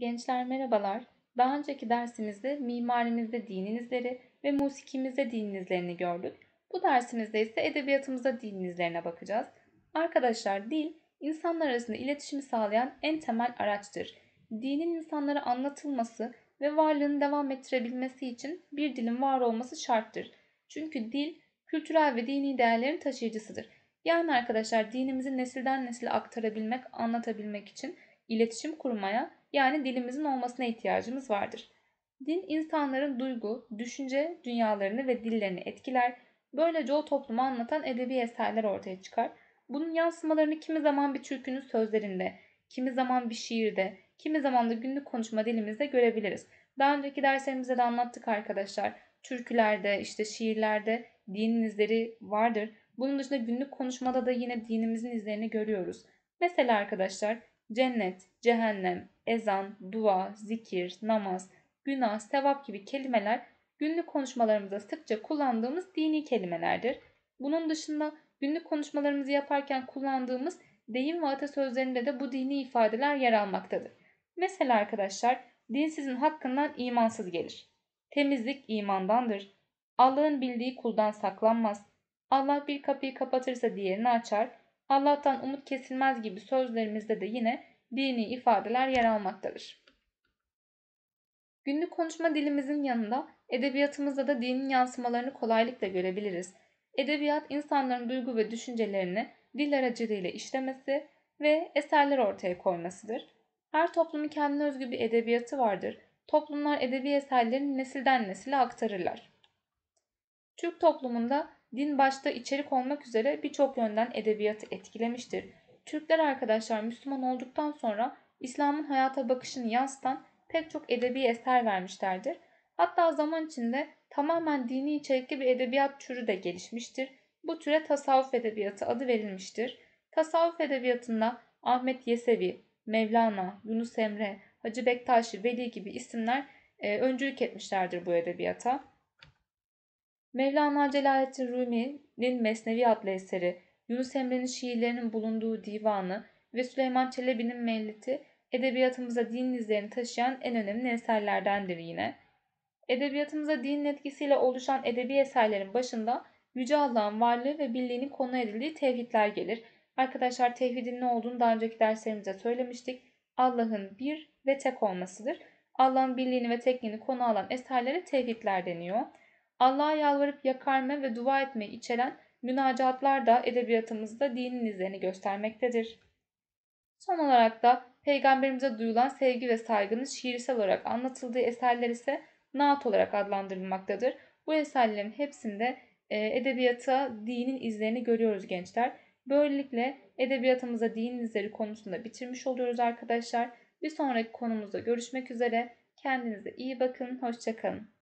Gençler merhabalar. Daha önceki dersimizde mimarimizde dininizleri ve musikimizde dininizlerini gördük. Bu dersimizde ise edebiyatımızda dininizlerine bakacağız. Arkadaşlar dil insanlar arasında iletişimi sağlayan en temel araçtır. Dinin insanlara anlatılması ve varlığını devam ettirebilmesi için bir dilin var olması şarttır. Çünkü dil kültürel ve dini değerlerin taşıyıcısıdır. Yani arkadaşlar dinimizi nesilden nesile aktarabilmek, anlatabilmek için iletişim kurmaya yani dilimizin olmasına ihtiyacımız vardır. Din insanların duygu, düşünce dünyalarını ve dillerini etkiler. Böylece o topluma anlatan edebi eserler ortaya çıkar. Bunun yansımalarını kimi zaman bir türkünün sözlerinde, kimi zaman bir şiirde, kimi zaman da günlük konuşma dilimizde görebiliriz. Daha önceki derslerimizde de anlattık arkadaşlar. Türkülerde, işte şiirlerde dinin izleri vardır. Bunun dışında günlük konuşmada da yine dinimizin izlerini görüyoruz. Mesela arkadaşlar cennet, cehennem, ezan, dua, zikir, namaz, günah, sevap gibi kelimeler günlük konuşmalarımızda sıkça kullandığımız dini kelimelerdir. Bunun dışında günlük konuşmalarımızı yaparken kullandığımız deyim ve atasözlerinde de bu dini ifadeler yer almaktadır. Mesela arkadaşlar dinsizin hakkından imansız gelir. Temizlik imandandır. Allah'ın bildiği kuldan saklanmaz. Allah bir kapıyı kapatırsa diğerini açar. Allah'tan umut kesilmez gibi sözlerimizde de yine dini ifadeler yer almaktadır. Günlük konuşma dilimizin yanında edebiyatımızda da dinin yansımalarını kolaylıkla görebiliriz. Edebiyat insanların duygu ve düşüncelerini dil aracılığıyla işlemesi ve eserler ortaya koymasıdır. Her toplumun kendine özgü bir edebiyatı vardır. Toplumlar edebi eserlerini nesilden nesile aktarırlar. Türk toplumunda din başta içerik olmak üzere birçok yönden edebiyatı etkilemiştir. Türkler arkadaşlar Müslüman olduktan sonra İslam'ın hayata bakışını yansıtan pek çok edebi eser vermişlerdir. Hatta zaman içinde tamamen dini içerikli bir edebiyat türü de gelişmiştir. Bu türe tasavvuf edebiyatı adı verilmiştir. Tasavvuf edebiyatında Ahmet Yesevi, Mevlana, Yunus Emre, Hacı Bektaşi, Veli gibi isimler e, öncülük etmişlerdir bu edebiyata. Mevlana Celaleddin Rumi'nin Mesnevi adlı eseri, Yunus Emre'nin şiirlerinin bulunduğu divanı ve Süleyman Çelebi'nin mevliti edebiyatımıza din izlerini taşıyan en önemli eserlerdendir yine. Edebiyatımıza din etkisiyle oluşan edebi eserlerin başında Yüce Allah'ın varlığı ve birliğinin konu edildiği tevhidler gelir. Arkadaşlar tevhidin ne olduğunu daha önceki derslerimizde söylemiştik. Allah'ın bir ve tek olmasıdır. Allah'ın birliğini ve tekliğini konu alan eserlere tevhidler deniyor. Allah'a yalvarıp yakarma ve dua etmeyi içeren münacatlar da edebiyatımızda dinin izlerini göstermektedir. Son olarak da peygamberimize duyulan sevgi ve saygının şiirsel olarak anlatıldığı eserler ise naat olarak adlandırılmaktadır. Bu eserlerin hepsinde e, edebiyata dinin izlerini görüyoruz gençler. Böylelikle edebiyatımıza dinin izleri konusunda bitirmiş oluyoruz arkadaşlar. Bir sonraki konumuzda görüşmek üzere. Kendinize iyi bakın. Hoşçakalın.